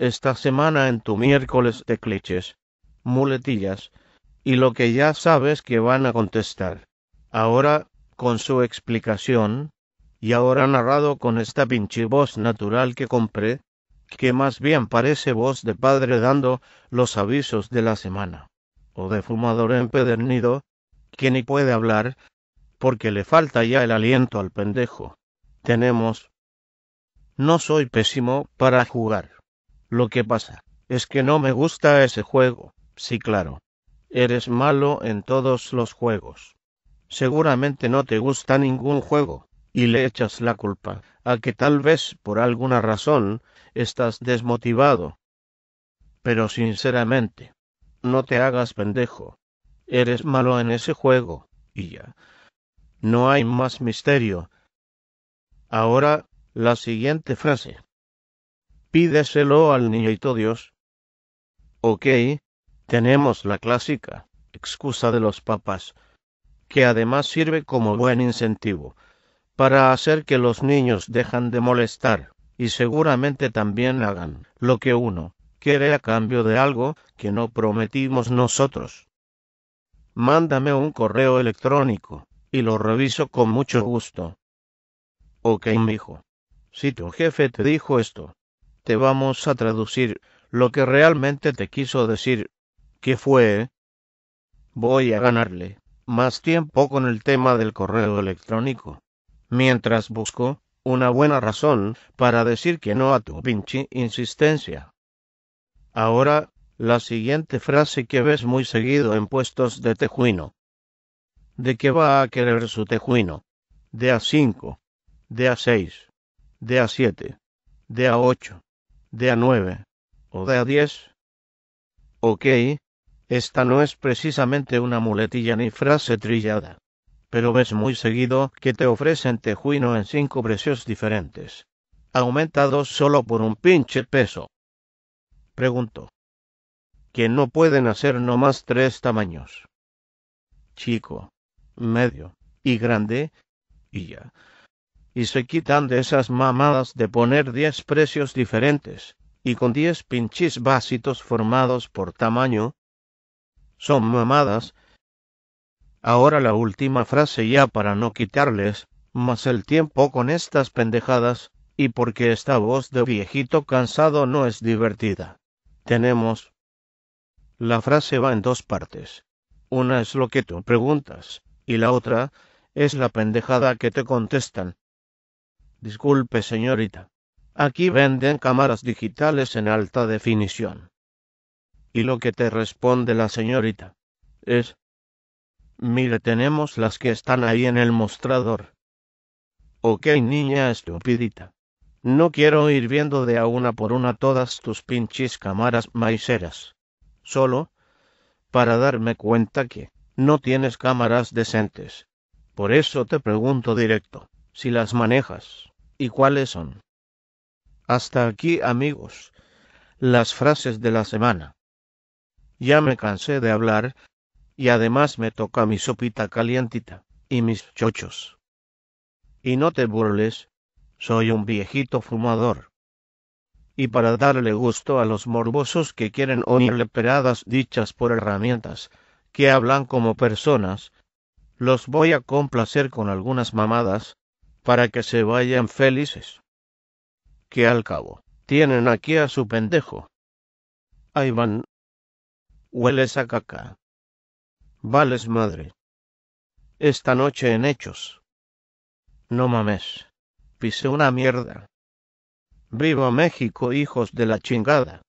esta semana en tu miércoles de clichés, muletillas, y lo que ya sabes que van a contestar. Ahora, con su explicación, y ahora narrado con esta pinche voz natural que compré, que más bien parece voz de padre dando los avisos de la semana, o de fumador empedernido, que ni puede hablar, porque le falta ya el aliento al pendejo. Tenemos... No soy pésimo para jugar. Lo que pasa es que no me gusta ese juego. Sí, claro. Eres malo en todos los juegos. Seguramente no te gusta ningún juego, y le echas la culpa a que tal vez por alguna razón estás desmotivado. Pero sinceramente, no te hagas pendejo. Eres malo en ese juego, y ya. No hay más misterio. Ahora, la siguiente frase. Pídeselo al niñito Dios. Ok, tenemos la clásica excusa de los papás, que además sirve como buen incentivo para hacer que los niños dejan de molestar y seguramente también hagan lo que uno quiere a cambio de algo que no prometimos nosotros. Mándame un correo electrónico y lo reviso con mucho gusto. Ok, mijo. Si tu jefe te dijo esto, vamos a traducir lo que realmente te quiso decir, que fue, voy a ganarle más tiempo con el tema del correo electrónico, mientras busco una buena razón para decir que no a tu pinche insistencia. Ahora, la siguiente frase que ves muy seguido en puestos de tejuino. ¿De qué va a querer su tejuino? De a 5, de a 6, de a 7, de a 8, de a nueve? o de a diez? Ok, esta no es precisamente una muletilla ni frase trillada. Pero ves muy seguido que te ofrecen tejuino en cinco precios diferentes. Aumentados solo por un pinche peso. Pregunto. Que no pueden hacer nomás tres tamaños. Chico, medio y grande. Y ya y se quitan de esas mamadas de poner diez precios diferentes, y con diez pinches vasitos formados por tamaño. Son mamadas. Ahora la última frase ya para no quitarles más el tiempo con estas pendejadas, y porque esta voz de viejito cansado no es divertida. Tenemos. La frase va en dos partes. Una es lo que tú preguntas, y la otra, es la pendejada que te contestan. Disculpe señorita. Aquí venden cámaras digitales en alta definición. Y lo que te responde la señorita es, mire tenemos las que están ahí en el mostrador. Ok niña estupidita. No quiero ir viendo de a una por una todas tus pinches cámaras maiceras. Solo, para darme cuenta que, no tienes cámaras decentes. Por eso te pregunto directo, si las manejas y cuáles son. Hasta aquí, amigos, las frases de la semana. Ya me cansé de hablar, y además me toca mi sopita calientita, y mis chochos. Y no te burles, soy un viejito fumador. Y para darle gusto a los morbosos que quieren oírle peradas dichas por herramientas, que hablan como personas, los voy a complacer con algunas mamadas, para que se vayan felices. Que al cabo, tienen aquí a su pendejo. Ahí van. Hueles a caca. Vales madre. Esta noche en hechos. No mames. Pise una mierda. Viva México, hijos de la chingada.